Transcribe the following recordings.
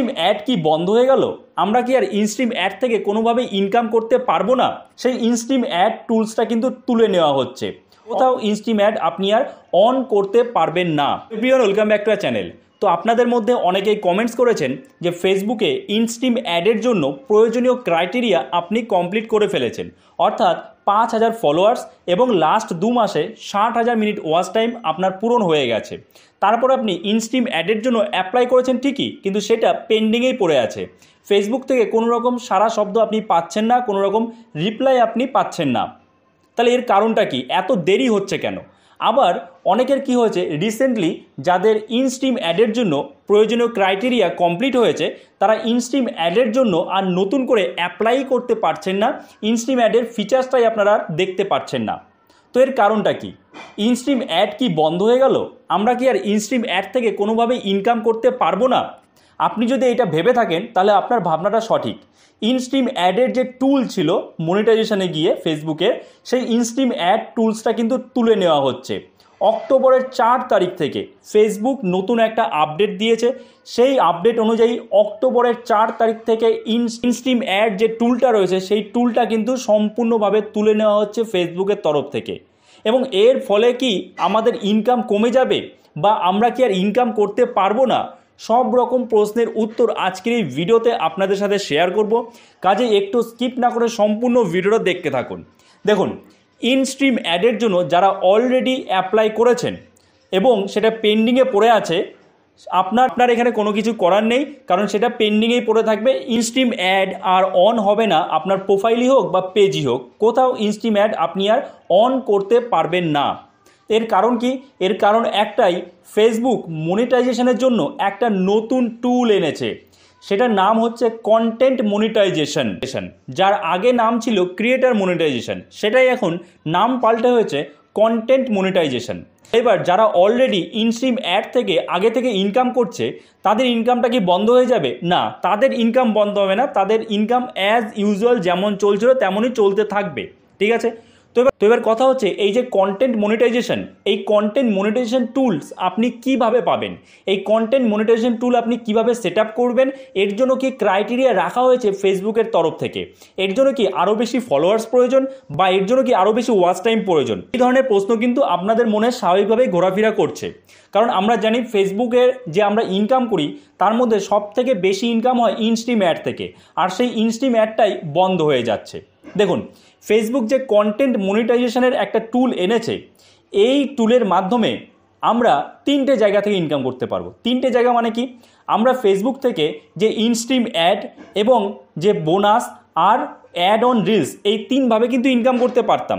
instream add কি বন্ধ হয়ে গেল আমরা কি আর ইনস্ট্রিম অ্যাড থেকে কোনোভাবে ইনকাম করতে পারবো না সেই ইনস্ট্রিম অ্যাড টুলসটা কিন্তু তুলে নেওয়া হচ্ছে কোথাও ইনস্টিম অ্যাড আপনি আর অন করতে পারবেন না everyone welcome back to channel তো আপনাদের মধ্যে অনেকেই কমেন্টস করেছেন যে ফেসবুকে ইনস্টিম অ্যাডের জন্য প্রয়োজনীয় ক্রাইটেরিয়া আপনি কমপ্লিট করে ফেলেছেন অর্থাৎ পাঁচ হাজার ফলোয়ার্স এবং লাস্ট দু মাসে ষাট হাজার মিনিট ওয়াচ টাইম আপনার পূরণ হয়ে গেছে তারপর আপনি ইনস্ট্রিম অ্যাডের জন্য অ্যাপ্লাই করেছেন ঠিকই কিন্তু সেটা পেন্ডিংয়েই পড়ে আছে ফেসবুক থেকে কোনো রকম সারা শব্দ আপনি পাচ্ছেন না কোনো রকম রিপ্লাই আপনি পাচ্ছেন না তাহলে এর কারণটা কি এত দেরি হচ্ছে কেন আবার অনেকের কি হয়েছে রিসেন্টলি যাদের ইনস্ট্রিম অ্যাডের জন্য প্রয়োজনীয় ক্রাইটেরিয়া কমপ্লিট হয়েছে তারা ইনস্ট্রিম অ্যাডের জন্য আর নতুন করে অ্যাপ্লাই করতে পারছেন না ইনস্ট্রিম অ্যাডের ফিচার্সটাই আপনারা দেখতে পাচ্ছেন না তো এর কারণটা কি ইনস্ট্রিম অ্যাড কি বন্ধ হয়ে গেল আমরা কি আর ইনস্ট্রিম অ্যাড থেকে কোনোভাবে ইনকাম করতে পারবো না আপনি যদি এটা ভেবে থাকেন তাহলে আপনার ভাবনাটা সঠিক ইনস্ট্রিম অ্যাডের যে টুল ছিল মনিটাইজেশনে গিয়ে ফেসবুকে সেই ইনস্ট্রিম অ্যাড টুলসটা কিন্তু তুলে নেওয়া হচ্ছে অক্টোবরের চার তারিখ থেকে ফেসবুক নতুন একটা আপডেট দিয়েছে সেই আপডেট অনুযায়ী অক্টোবরের চার তারিখ থেকে ইনস্ট্রিম অ্যাড যে টুলটা রয়েছে সেই টুলটা কিন্তু সম্পূর্ণভাবে তুলে নেওয়া হচ্ছে ফেসবুকের তরফ থেকে এবং এর ফলে কি আমাদের ইনকাম কমে যাবে বা আমরা কি আর ইনকাম করতে পারবো না সব রকম প্রশ্নের উত্তর আজকের এই ভিডিওতে আপনাদের সাথে শেয়ার করব কাজে একটু স্কিপ না করে সম্পূর্ণ ভিডিওটা দেখতে থাকুন দেখুন ইনস্ট্রিম অ্যাডের জন্য যারা অলরেডি অ্যাপ্লাই করেছেন এবং সেটা পেন্ডিংয়ে পড়ে আছে আপনার আপনার এখানে কোনো কিছু করার নেই কারণ সেটা পেন্ডিংয়েই পড়ে থাকবে ইনস্ট্রিম অ্যাড আর অন হবে না আপনার প্রোফাইলই হোক বা পেজই হোক কোথাও ইনস্ট্রিম অ্যাড আপনি আর অন করতে পারবেন না এর কারণ কি এর কারণ একটাই ফেসবুক মনিটাইজেশনের জন্য একটা নতুন টুল এনেছে সেটার নাম হচ্ছে কন্টেন্ট মনিটাইজেশন যার আগে নাম ছিল ক্রিয়েটার মনিটাইজেশন সেটাই এখন নাম পাল্টে হয়েছে কন্টেন্ট মনিটাইজেশন এবার যারা অলরেডি ইনস্ট্রিম অ্যাড থেকে আগে থেকে ইনকাম করছে তাদের ইনকামটা কি বন্ধ হয়ে যাবে না তাদের ইনকাম বন্ধ হবে না তাদের ইনকাম অ্যাজ ইউজুয়াল যেমন চলছিল তেমনই চলতে থাকবে ঠিক আছে তো এবার তো এবার কথা হচ্ছে এই যে কন্টেন্ট মনিটাইজেশন এই কন্টেন্ট মনিটাইজেশন টুলস আপনি কিভাবে পাবেন এই কন্টেন্ট মনিটাইজেশন টুল আপনি কিভাবে সেট করবেন এর জন্য কি ক্রাইটেরিয়া রাখা হয়েছে ফেসবুকের তরফ থেকে এর জন্য কি আরও বেশি ফলোয়ার্স প্রয়োজন বা এর জন্য কি আরও বেশি ওয়াচ টাইম প্রয়োজন এই ধরনের প্রশ্ন কিন্তু আপনাদের মনে স্বাভাবিকভাবেই ঘোরাফেরা করছে কারণ আমরা জানি ফেসবুকের যে আমরা ইনকাম করি তার মধ্যে সব থেকে বেশি ইনকাম হয় ইনস্ট্রিম অ্যাড থেকে আর সেই ইনস্ট্রিম অ্যাডটাই বন্ধ হয়ে যাচ্ছে দেখুন ফেসবুক যে কন্টেন্ট মনিটাইজেশনের একটা টুল এনেছে এই টুলের মাধ্যমে আমরা তিনটে জায়গা থেকে ইনকাম করতে পারবো তিনটে জায়গা মানে কি আমরা ফেসবুক থেকে যে ইনস্ট্রিম অ্যাড এবং যে বোনাস আর অ্যাড অন রিলস এই তিনভাবে কিন্তু ইনকাম করতে পারতাম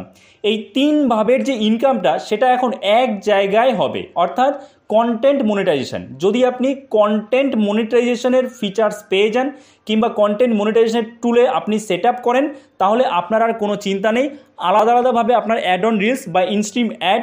এই তিন ভাবের যে ইনকামটা সেটা এখন এক জায়গায় হবে অর্থাৎ কন্টেন্ট মনিটাইজেশন যদি আপনি কন্টেন্ট মনিটাইজেশনের ফিচার্স পেয়ে যান কিংবা কন্টেন্ট মনিটাইজেশনের টুলে আপনি সেট করেন তাহলে আপনার আর কোনো চিন্তা নেই আলাদা আলাদাভাবে আপনার অ্যাড অন রিলস বা ইনস্ট্রিম অ্যাড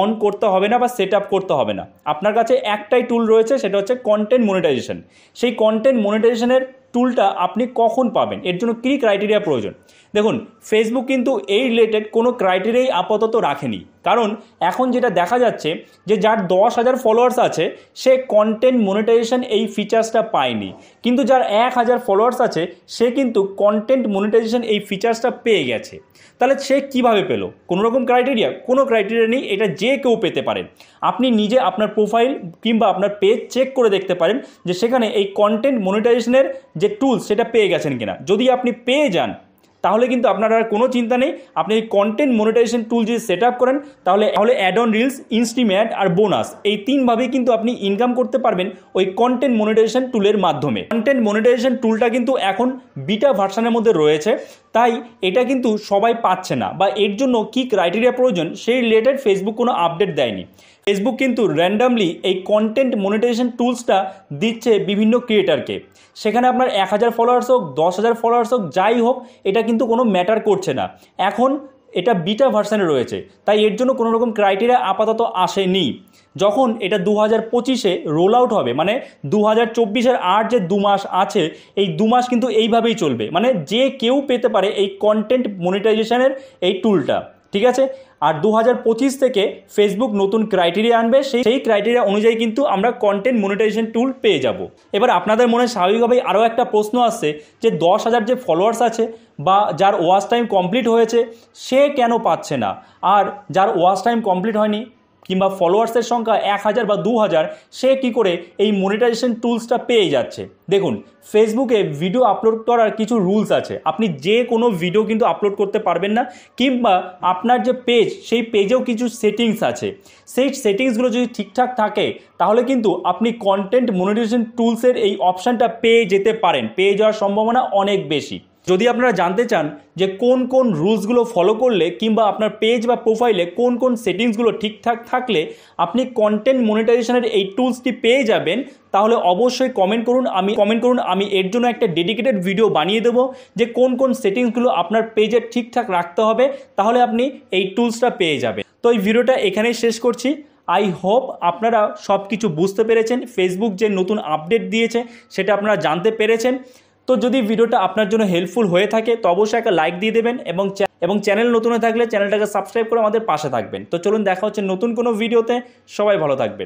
অন করতে হবে না বা সেট করতে হবে না আপনার কাছে একটাই টুল রয়েছে সেটা হচ্ছে কন্টেন্ট মনিটাইজেশন সেই কন্টেন্ট মনিটাইজেশনের টুলটা আপনি কখন পাবেন এর জন্য কী ক্রাইটেরিয়া প্রয়োজন দেখুন ফেসবুক কিন্তু এই রিলেটেড কোনো ক্রাইটেরিয়াই আপাতত রাখেনি কারণ এখন যেটা দেখা যাচ্ছে যে যার দশ হাজার ফলোয়ার্স আছে সে কন্টেন্ট মনিটাইজেশন এই ফিচার্সটা পায়নি কিন্তু যার এক হাজার ফলোয়ার্স আছে সে কিন্তু কন্টেন্ট মনিটাইজেশন এই ফিচার্সটা পেয়ে গেছে তাহলে সে কিভাবে পেল কোনো রকম ক্রাইটেরিয়া কোনো ক্রাইটেরিয়া নেই এটা যে কেউ পেতে পারেন আপনি নিজে আপনার প্রোফাইল কিংবা আপনার পেজ চেক করে দেখতে পারেন যে সেখানে এই কন্টেন্ট মনিটাইজেশনের যে টুলস সেটা পেয়ে গেছেন কিনা যদি আপনি পেয়ে যান তাহলে কিন্তু আপনার আর কোনো চিন্তা নেই আপনি এই কন্টেন্ট মনিটাইজেশন টুল যদি সেট আপ করেন তাহলে তাহলে অ্যাড অন রিলস ইনস্টিম্যাট আর বোনাস এই তিনভাবেই কিন্তু আপনি ইনকাম করতে পারবেন ওই কন্টেন্ট মনিটাইজেশন টুলের মাধ্যমে কন্টেন্ট মনিটাইজেশন টুলটা কিন্তু এখন বিটা ভার্সানের মধ্যে রয়েছে তাই এটা কিন্তু সবাই পাচ্ছে না বা এর জন্য কি ক্রাইটেরিয়া প্রয়োজন সেই রিলেটেড ফেসবুক কোনো আপডেট দেয়নি ফেসবুক কিন্তু র্যান্ডামলি এই কন্টেন্ট মনিটাইজেশন টুলসটা দিচ্ছে বিভিন্ন ক্রিয়েটারকে সেখানে আপনার এক হাজার ফলোয়ার্স হোক দশ হাজার ফলোয়ার্স হোক যাই হোক এটা কিন্তু কোনো ম্যাটার করছে না এখন এটা বিটা ভার্সানে রয়েছে তাই এর জন্য কোনো রকম ক্রাইটেরিয়া আপাতত আসেনি যখন এটা দু হাজার পঁচিশে রোল আউট হবে মানে দু হাজার চব্বিশের আর যে দু মাস আছে এই দু মাস কিন্তু এইভাবেই চলবে মানে যে কেউ পেতে পারে এই কন্টেন্ট মনিটাইজেশনের এই টুলটা ঠিক আছে আর দু থেকে ফেসবুক নতুন ক্রাইটেরিয়া আনবে সেই সেই ক্রাইটেরিয়া অনুযায়ী কিন্তু আমরা কন্টেন্ট মনিটাইজেশন টুল পেয়ে যাব এবার আপনাদের মনে স্বাভাবিকভাবেই আরও একটা প্রশ্ন আসছে যে দশ হাজার যে ফলোয়ার্স আছে বা যার ওয়াচ টাইম কমপ্লিট হয়েছে সে কেন পাচ্ছে না আর যার ওয়াচ টাইম কমপ্লিট হয়নি কিংবা ফলোয়ার্সের সংখ্যা এক হাজার বা দু হাজার সে কী করে এই মনিটাইজেশন টুলসটা পেয়ে যাচ্ছে দেখুন ফেসবুকে ভিডিও আপলোড করার কিছু রুলস আছে আপনি যে কোনো ভিডিও কিন্তু আপলোড করতে পারবেন না কিংবা আপনার যে পেজ সেই পেজেও কিছু সেটিংস আছে সেই সেটিংসগুলো যদি ঠিকঠাক থাকে তাহলে কিন্তু আপনি কন্টেন্ট মনিটাইজেশন টুলসের এই অপশানটা পেয়ে যেতে পারেন পেয়ে যাওয়ার সম্ভাবনা অনেক বেশি যদি আপনারা জানতে চান যে কোন কোন রুলসগুলো ফলো করলে কিংবা আপনার পেজ বা প্রোফাইলে কোন কোন সেটিংসগুলো ঠিকঠাক থাকলে আপনি কন্টেন্ট মনিটাইজেশনের এই টুলসটি পেয়ে যাবেন তাহলে অবশ্যই কমেন্ট করুন আমি কমেন্ট করুন আমি এর জন্য একটা ডেডিকেটেড ভিডিও বানিয়ে দেবো যে কোন কোন সেটিংসগুলো আপনার পেজের ঠিকঠাক রাখতে হবে তাহলে আপনি এই টুলসটা পেয়ে যাবেন তো এই ভিডিওটা এখানেই শেষ করছি আই হোপ আপনারা সব কিছু বুঝতে পেরেছেন ফেসবুক যে নতুন আপডেট দিয়েছে সেটা আপনারা জানতে পেরেছেন তো যদি ভিডিওটা আপনার জন্য হেল্পফুল হয়ে থাকে তো অবশ্যই একটা লাইক দিয়ে দেবেন এবং এবং চ্যানেল নতুন হয়ে থাকলে চ্যানেলটাকে সাবস্ক্রাইব করে আমাদের পাশে থাকবেন তো চলুন দেখা হচ্ছে নতুন কোনো ভিডিওতে সবাই ভালো থাকবেন